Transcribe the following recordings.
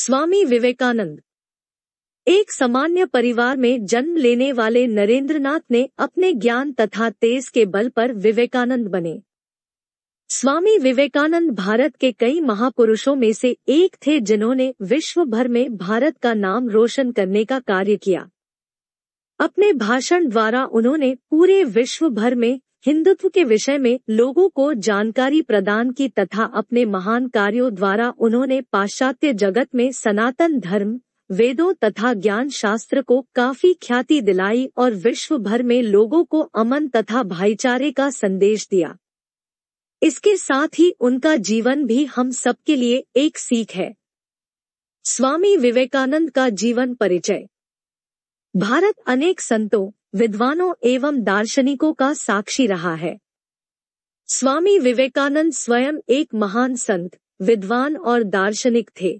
स्वामी विवेकानंद एक सामान्य परिवार में जन्म लेने वाले नरेंद्रनाथ ने अपने ज्ञान तथा तेज के बल पर विवेकानंद बने स्वामी विवेकानंद भारत के कई महापुरुषों में से एक थे जिन्होंने विश्व भर में भारत का नाम रोशन करने का कार्य किया अपने भाषण द्वारा उन्होंने पूरे विश्व भर में हिंदुत्व के विषय में लोगों को जानकारी प्रदान की तथा अपने महान कार्यों द्वारा उन्होंने पाश्चात्य जगत में सनातन धर्म वेदों तथा ज्ञान शास्त्र को काफी ख्याति दिलाई और विश्व भर में लोगों को अमन तथा भाईचारे का संदेश दिया इसके साथ ही उनका जीवन भी हम सबके लिए एक सीख है स्वामी विवेकानंद का जीवन परिचय भारत अनेक संतों विद्वानों एवं दार्शनिकों का साक्षी रहा है स्वामी विवेकानंद स्वयं एक महान संत विद्वान और दार्शनिक थे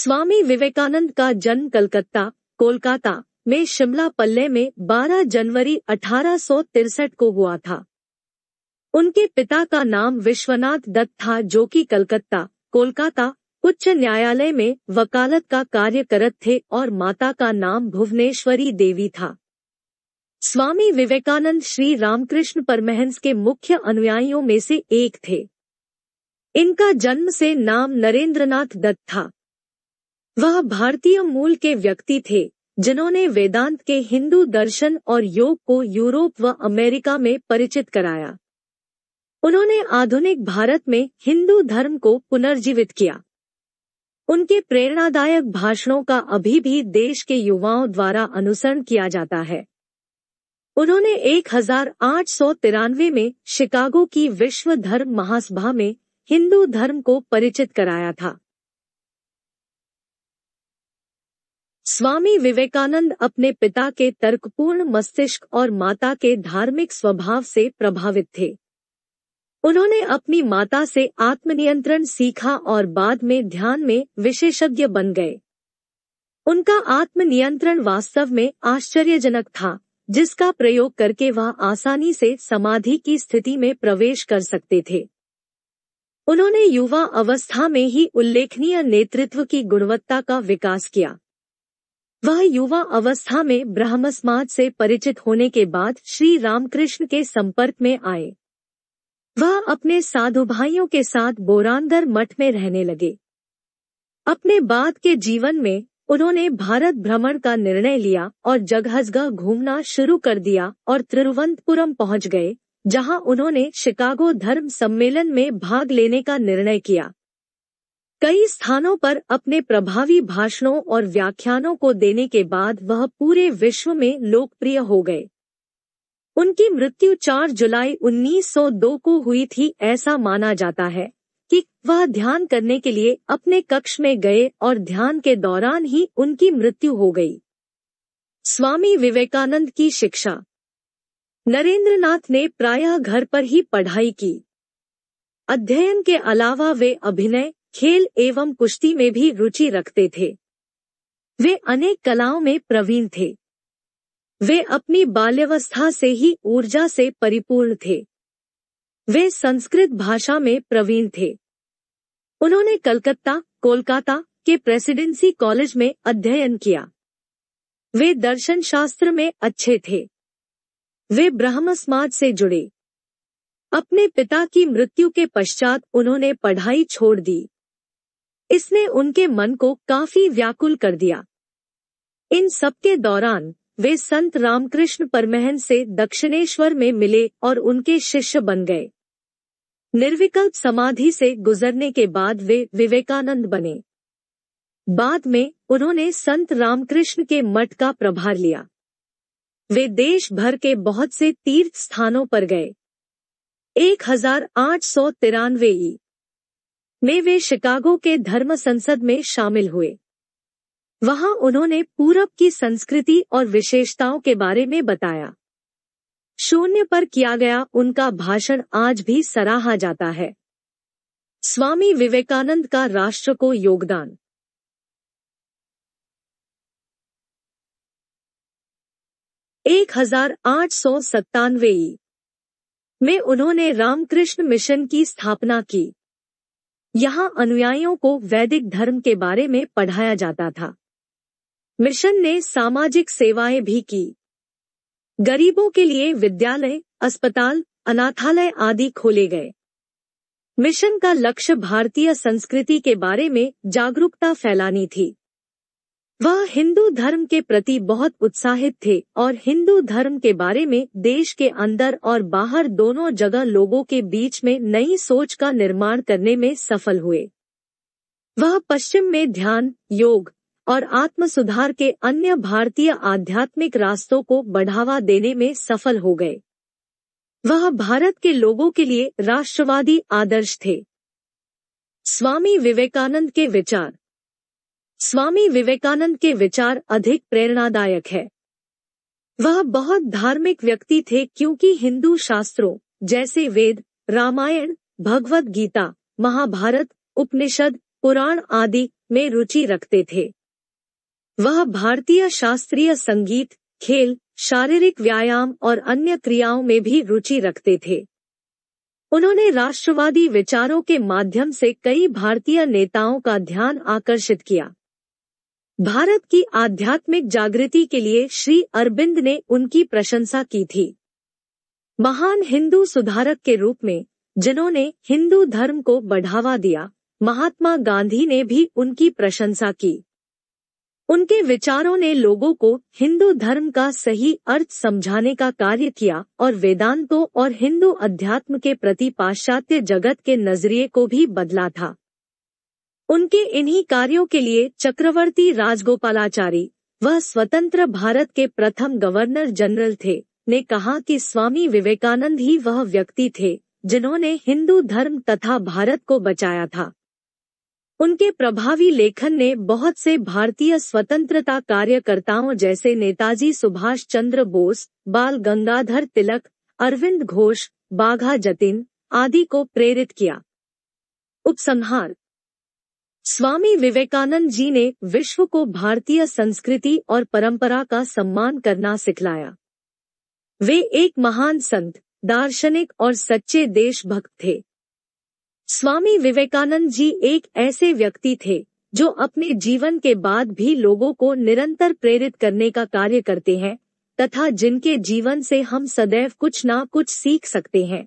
स्वामी विवेकानंद का जन्म कलकत्ता कोलकाता में शिमला पल्ले में 12 जनवरी अठारह को हुआ था उनके पिता का नाम विश्वनाथ दत्त था जो कि कलकत्ता कोलकाता उच्च न्यायालय में वकालत का कार्य करत थे और माता का नाम भुवनेश्वरी देवी था स्वामी विवेकानंद श्री रामकृष्ण परमहंस के मुख्य अनुयायियों में से एक थे इनका जन्म से नाम नरेंद्रनाथ दत्त था वह भारतीय मूल के व्यक्ति थे जिन्होंने वेदांत के हिंदू दर्शन और योग को यूरोप व अमेरिका में परिचित कराया उन्होंने आधुनिक भारत में हिंदू धर्म को पुनर्जीवित किया उनके प्रेरणादायक भाषणों का अभी भी देश के युवाओं द्वारा अनुसरण किया जाता है उन्होंने एक में शिकागो की विश्व धर्म महासभा में हिंदू धर्म को परिचित कराया था स्वामी विवेकानंद अपने पिता के तर्कपूर्ण मस्तिष्क और माता के धार्मिक स्वभाव से प्रभावित थे उन्होंने अपनी माता से आत्मनियंत्रण सीखा और बाद में ध्यान में विशेषज्ञ बन गए उनका आत्मनियंत्रण वास्तव में आश्चर्यजनक था जिसका प्रयोग करके वह आसानी से समाधि की स्थिति में प्रवेश कर सकते थे उन्होंने युवा अवस्था में ही उल्लेखनीय नेतृत्व की गुणवत्ता का विकास किया वह युवा अवस्था में ब्रह्म समाज से परिचित होने के बाद श्री रामकृष्ण के संपर्क में आए वह अपने साधु भाइयों के साथ बोरानगर मठ में रहने लगे अपने बाद के जीवन में उन्होंने भारत भ्रमण का निर्णय लिया और जगहजगह घूमना शुरू कर दिया और तिरुवंतपुरम पहुंच गए जहां उन्होंने शिकागो धर्म सम्मेलन में भाग लेने का निर्णय किया कई स्थानों पर अपने प्रभावी भाषणों और व्याख्यानों को देने के बाद वह पूरे विश्व में लोकप्रिय हो गए उनकी मृत्यु 4 जुलाई 1902 को हुई थी ऐसा माना जाता है कि वह ध्यान करने के लिए अपने कक्ष में गए और ध्यान के दौरान ही उनकी मृत्यु हो गई स्वामी विवेकानंद की शिक्षा नरेंद्रनाथ ने प्रायः घर पर ही पढ़ाई की अध्ययन के अलावा वे अभिनय खेल एवं कुश्ती में भी रुचि रखते थे वे अनेक कलाओं में प्रवीण थे वे अपनी बाल्यवस्था से ही ऊर्जा से परिपूर्ण थे वे संस्कृत भाषा में प्रवीण थे उन्होंने कलकत्ता कोलकाता के प्रेसिडेंसी कॉलेज में अध्ययन किया वे दर्शन शास्त्र में अच्छे थे वे ब्रह्म समाज से जुड़े अपने पिता की मृत्यु के पश्चात उन्होंने पढ़ाई छोड़ दी इसने उनके मन को काफी व्याकुल कर दिया इन सबके दौरान वे संत रामकृष्ण परमहन से दक्षिणेश्वर में मिले और उनके शिष्य बन गए निर्विकल्प समाधि से गुजरने के बाद वे विवेकानंद बने बाद में उन्होंने संत रामकृष्ण के मठ का प्रभार लिया वे देश भर के बहुत से तीर्थ स्थानों पर गए एक हजार आठ सौ तिरानवे ई में वे शिकागो के धर्म संसद में शामिल हुए वहां उन्होंने पूरब की संस्कृति और विशेषताओं के बारे में बताया शून्य पर किया गया उनका भाषण आज भी सराहा जाता है स्वामी विवेकानंद का राष्ट्र को योगदान एक हजार आठ सौ सत्तानवे में उन्होंने रामकृष्ण मिशन की स्थापना की यहां अनुयायियों को वैदिक धर्म के बारे में पढ़ाया जाता था मिशन ने सामाजिक सेवाएं भी की गरीबों के लिए विद्यालय अस्पताल अनाथालय आदि खोले गए मिशन का लक्ष्य भारतीय संस्कृति के बारे में जागरूकता फैलानी थी वह हिंदू धर्म के प्रति बहुत उत्साहित थे और हिंदू धर्म के बारे में देश के अंदर और बाहर दोनों जगह लोगों के बीच में नई सोच का निर्माण करने में सफल हुए वह पश्चिम में ध्यान योग और आत्म सुधार के अन्य भारतीय आध्यात्मिक रास्तों को बढ़ावा देने में सफल हो गए वह भारत के लोगों के लिए राष्ट्रवादी आदर्श थे स्वामी विवेकानंद के विचार स्वामी विवेकानंद के विचार अधिक प्रेरणादायक है वह बहुत धार्मिक व्यक्ति थे क्योंकि हिंदू शास्त्रों जैसे वेद रामायण भगवद गीता महाभारत उपनिषद पुराण आदि में रुचि रखते थे वह भारतीय शास्त्रीय संगीत खेल शारीरिक व्यायाम और अन्य क्रियाओं में भी रुचि रखते थे उन्होंने राष्ट्रवादी विचारों के माध्यम से कई भारतीय नेताओं का ध्यान आकर्षित किया भारत की आध्यात्मिक जागृति के लिए श्री अरबिंद ने उनकी प्रशंसा की थी महान हिंदू सुधारक के रूप में जिन्होंने हिंदू धर्म को बढ़ावा दिया महात्मा गांधी ने भी उनकी प्रशंसा की उनके विचारों ने लोगों को हिंदू धर्म का सही अर्थ समझाने का कार्य किया और वेदांतों और हिंदू अध्यात्म के प्रति पाश्चात्य जगत के नजरिए को भी बदला था उनके इन्हीं कार्यों के लिए चक्रवर्ती राजगोपालाचारी वह स्वतंत्र भारत के प्रथम गवर्नर जनरल थे ने कहा कि स्वामी विवेकानंद ही वह व्यक्ति थे जिन्होंने हिंदू धर्म तथा भारत को बचाया था उनके प्रभावी लेखन ने बहुत से भारतीय स्वतंत्रता कार्यकर्ताओं जैसे नेताजी सुभाष चंद्र बोस बाल गंगाधर तिलक अरविंद घोष बाघा जतिन आदि को प्रेरित किया उपसंहार स्वामी विवेकानंद जी ने विश्व को भारतीय संस्कृति और परंपरा का सम्मान करना सिखलाया वे एक महान संत दार्शनिक और सच्चे देशभक्त थे स्वामी विवेकानंद जी एक ऐसे व्यक्ति थे जो अपने जीवन के बाद भी लोगों को निरंतर प्रेरित करने का कार्य करते हैं तथा जिनके जीवन से हम सदैव कुछ ना कुछ सीख सकते हैं